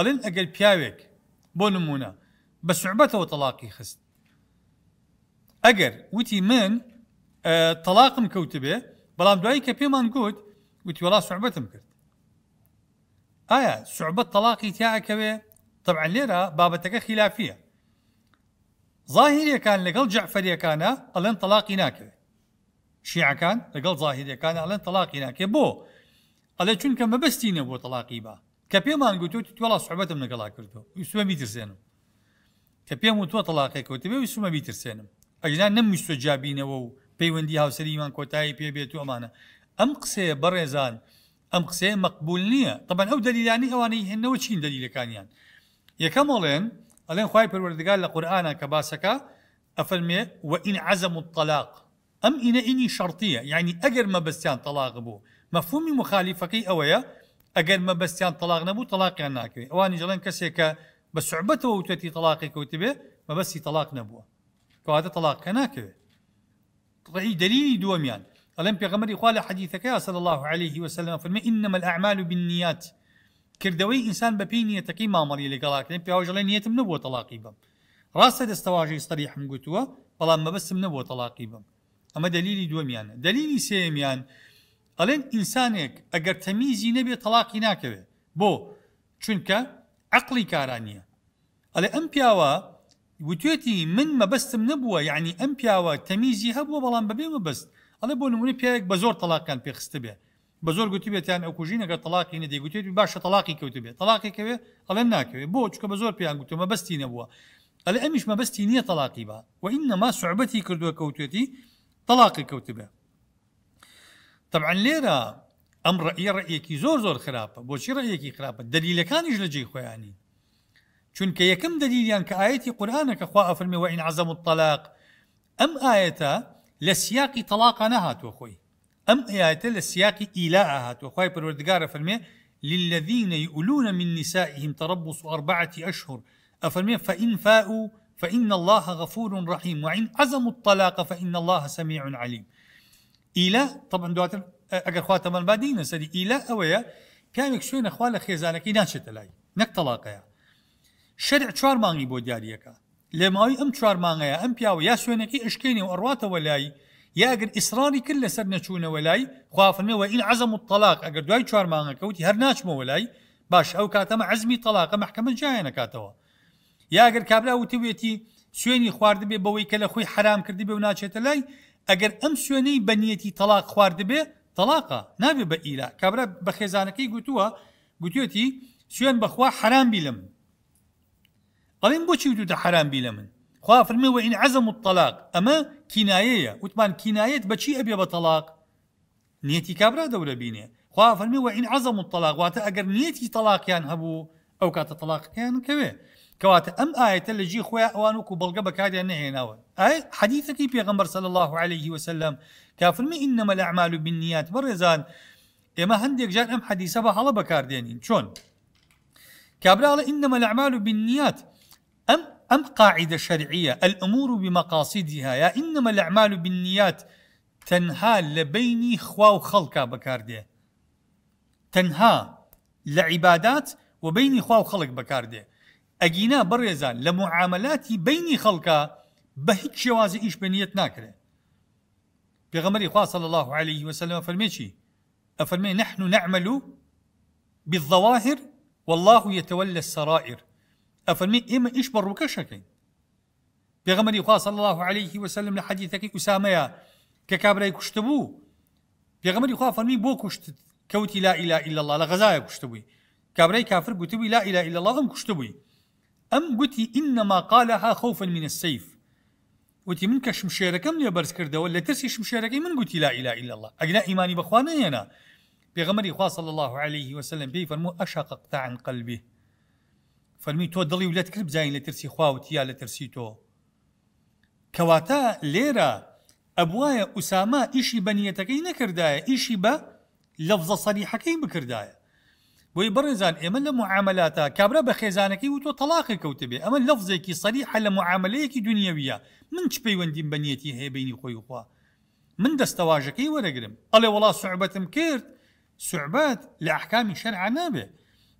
قلن اقل بياويك بو نمونا بس عبته وطلاقي خست اقر وتي من أه طلاق مكوتبه بلام دوي كبي مان قود وتي والله صعبته مكرت ايا صعبه طلاقي تاعك طبعا ليرا بابتك خلافيه ظاهريه كان لقل جعفريه كان قلن طلاقي ناكر شيعة كان لقل ظاهريه كان قلن طلاقي ناكر بو قلت شنك ما بستينا بو طلاقي با كبيما ان قلتو تولا صعوبات من قلا كرتو يسمى بيتر سينم كبيما تو طلاق كوت بي يسمى بيتر سينم اجنا نم يسو جابين و بيوندي هاو سليمان كوتاي بي بي تو امانه ام قسي برزان ام قسي مقبول نيه طبعا او دليل يعني اني هن وشين دليل كان يعني يا كمالين الين خوي قال القران كباسكا افلمي وان عزم الطلاق ام ان اني شرطيه يعني اجر ما بس يعني طلاق بو مفهومي مخالفه كي اويا ئەگەر مەبەستیان تەلاق نەبوو تەلاقیان ناکرێت ئەوانی جڵێن کەسێکە بە سوعبەتەوە وتەتی تەلاقی کەوتبێ مەبەستی تەلاق طلاق کەواتە تەلاقکە ناکەوێت ڕی دلیلی دووەمیان ئەلم پێغەمەری خوا لە حەدیثەکە صلى الله عليه وسلم فرمى إنما الأعمال بالنيات کردەوەی ئینسان مري پێی نیەتەکەی مامەڵی لەگەڵاکردن پیاوەژەڵێ نیەتم نەبووە تەلاقی بم ڕاستە صريح من حم گوتووە ما مەبەستم نەبووە طلاقي بم اما دلیلی دووەمیانە يعني؟ دلیلی سێمیان يعني، ئەڵێن ئینسانێک ئەگەر تەمیزی نەبێت تەلاقی ناکەوێت بۆ چونکە عقلی کارانیە ئەلێ ئەم پیاوە وتێتی من مەبەستم نەبووە یعنی ئەم پیاوە تەمیزی هەبووە بەڵام بەبێ مەبەست ئەڵێ بۆ نمونی پیاێک بە زۆر تەلاقان پێخستە بێ بە زۆر گوتی بێتیان ئەوکوژین ئەگەر تەلاقی نەدەیگووتێت باشە تەلاقی کەوتە بێت تەلاقیکەوێ ئەڵێن ناکەوێت بۆ چکە بە زۆر پێیان گوتمە بەستی نەبووە ئەلێ ئەمیش مەبەستی نییە تەلاقی بە وئینەما سوعبەتی کردووە کەوتێتی تەلاقی کەوتبێت طبعا لێرە ئەم رايك زور زور خراب خراپە بۆچی ڕەیەکی خراپە دلیلەکانیش لەجێ خۆیانی چونکە یەکەم يعني کە كي كم دليل ئەفرمی قرانك عزم و وان ئەم الطلاق ام سیاقی لسياق نەهاتوە خۆی ئەم ام لە لسياق ايلاء هاتووە وخوي بروردغار فەرمێ للذين يؤلون من نسائهم تربص أربعة أشهر أفرمي فإن فاؤوا فإن الله غفور رحيم وإن عزموا الطلاق فإن الله سميع عليم ئیلە طبعا دواتر ئەگەر خوا تەمەلبا دینە سەری ئیلە ئەوەیە پیاوێک شوێنە خوا لە خێزانەکەی ناچێتە لای نەک تەلاقەیە شەرع چوار مانگی بۆ دیارریەکە لێماوی ئەم چوار مانگەیە ئەم پیاوە یا شوێنەکەی ئشکێنی و ئەڕاتەوە لای یاگر ئیسرانی کرد لەسەر نەچوونەوە لای خوافنەوە این عزم و تەلاق ئەگەر دوای چوار مانگەکەوتی هەر ناچمەوە لای باش ئەو کاتەمە عزمی تەلاقە محکەمە جایە نکاتەوە یاگەر کابرا وتوێتی سوێنی خواردبێ بەوەی کە لە خۆی حرام کردی بێ و ناچێتە لای اگر ام ئەگەر ئەم شوێنەی بەنیەتی تەلاق خواردبێ تەلاقە نابێ بە ئیلا کابرا بە خێزانەکەی گوتو گوتوێتی شوێن بەخوا حرامبی لە من قەڵێن بۆچی وتوتە حرامبی حرام بیلم خوا فرمێ وئین عەزم و تەلاق ئەمە کینایەیە وتمان کینایەت بەچی ئەبێ بە تەلاق نیتی کبره دور بینه خوا و این عزم الطلاق و اگر نیتی طلاق یان هبو او کات طلاق یان کەوێ كوات ام ايه اللي جي خويا اوانوك خۆیان ئەوانوکو بەڵگە هنا آية حديثك حەدیثەکەی پێغمبەر صلى الله عليه وسلم كافر مي انما الاعمال بالنيات برزان اما ئێمە هەندێک جار أم حەدیسە بە الله بەکاردێنین چۆن کابراڵە ئینەمە لە ئەعمال و بنیات أم ئەم قاعدە الأمور بمقاصدها يا انما الاعمال بالنيات تنها لبيني خوا وخلقا خەڵکا بەکاردێ تەنها لە خوا وخلق خەڵک ئەگینا بەڕێزە لە معاملاتی بینی خەڵکە بە هیچ شێوازی ئیش بنیەت ناکرێت پێغەمەری خواصل الله عليه وسلم فەرمێکی ئەفەرمێ نحن نعمل بالظواهر والله يتولى السرائر ئەفەرمێ إيش ئیش بە ڕووکەشەکەین پێغەمەری صلى الله عليه وسلم لحديثك أسامة ككابري كشتبو کابرای کوشتبوو فرمي بو كشت كوتي لا إله إلا الله لا غزايا کوشتبووی كابري كافر گوتبووی لا إله إلا الله ئەم کوشتبووی ام قتي انما قالها خوفا من السيف وتی من شمشيرك من يبرز كرده ولا ترسي شمشيرك من قتي لا اله إلا الله ايماني ئیمانی انا بغمري خوا صلى الله عليه وسلم پێی فەرمو ئەشققتا عن قلبه فەرمی تۆ دڵی ولەت کرد بزانین لە ترسی خواوتیا تو كواتا تۆ کەواتە اسامه ايشي ئوساما ئیشی بەنیەتەکەی ايشي با لفظه صريحه كي بكردايا بوي برنزان امن لمعاملاتا كابرا بخيزانكي وتو طلاقي كوتبي اما لفظيكي صريحة لمعامليكي دنيوية من چبي وندين بنيتي هي بيني خوي خوا من دستواجكي ورقرم الله والله صعبتم مكير صعبات لأحكام شرع نابه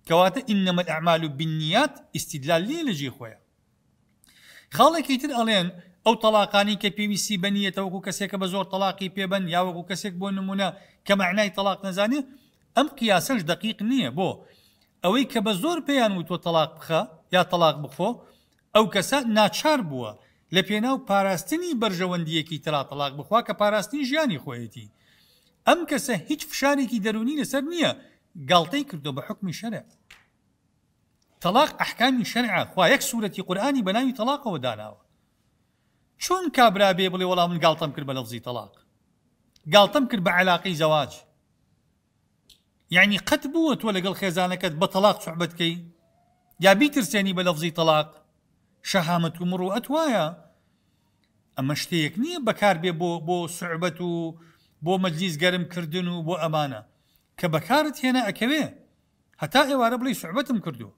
كواتا إنما الأعمال بالنيات استدلال لي لجي خويا خالي يتر ألين أو طلاقاني كبي بي سي بنية وكو كسيك بزور طلاقي بيبن يا وكو كسيك بو نمونا كمعناي طلاق نزاني ئەم قیاسەش دقیق نییە بۆ ئەوەی کە بە زۆر پێیان و تۆ تەلاق بخە یا تەلاق بخۆ ئەو کەسە ناچار بووە لە پێناو پاراستنی بەرژەوەندیەکی تەلا تەلاق بخوا کە پاراستنی ژیانی خۆیەتی ئەم کەسە هیچ فشارێکی دەرونی لەسەر نییە گاڵتەی کردو بە حکمی شەرە تەلاق ئەحکامی شەرع خوا یەک سوورەتی قورآانی بەناوی تەلاقەوە داناوە چۆن کابرا بێ بڵێ وەڵام من گاڵتەم کرد بە لەفزی تەلاق گاڵتەم کرد بە علاقی زەواج یعنی قەت بووە تۆ لەگەڵ خێزانەکەت بە تەلاق سوحبەت بکەی یا بیترسێنی بە لەفزی تەلاق شەهامەت و مڕوەت وایە ئەمە شتەیەک نییە بەکار بێ بۆ بۆ سوعبەت و بۆ مەجلیس گەرمکردن و بۆ ئەمانە کە بەکارت هێنا ئەکەوێ هەتا ئێوارە بڵی سوعبەتم کردو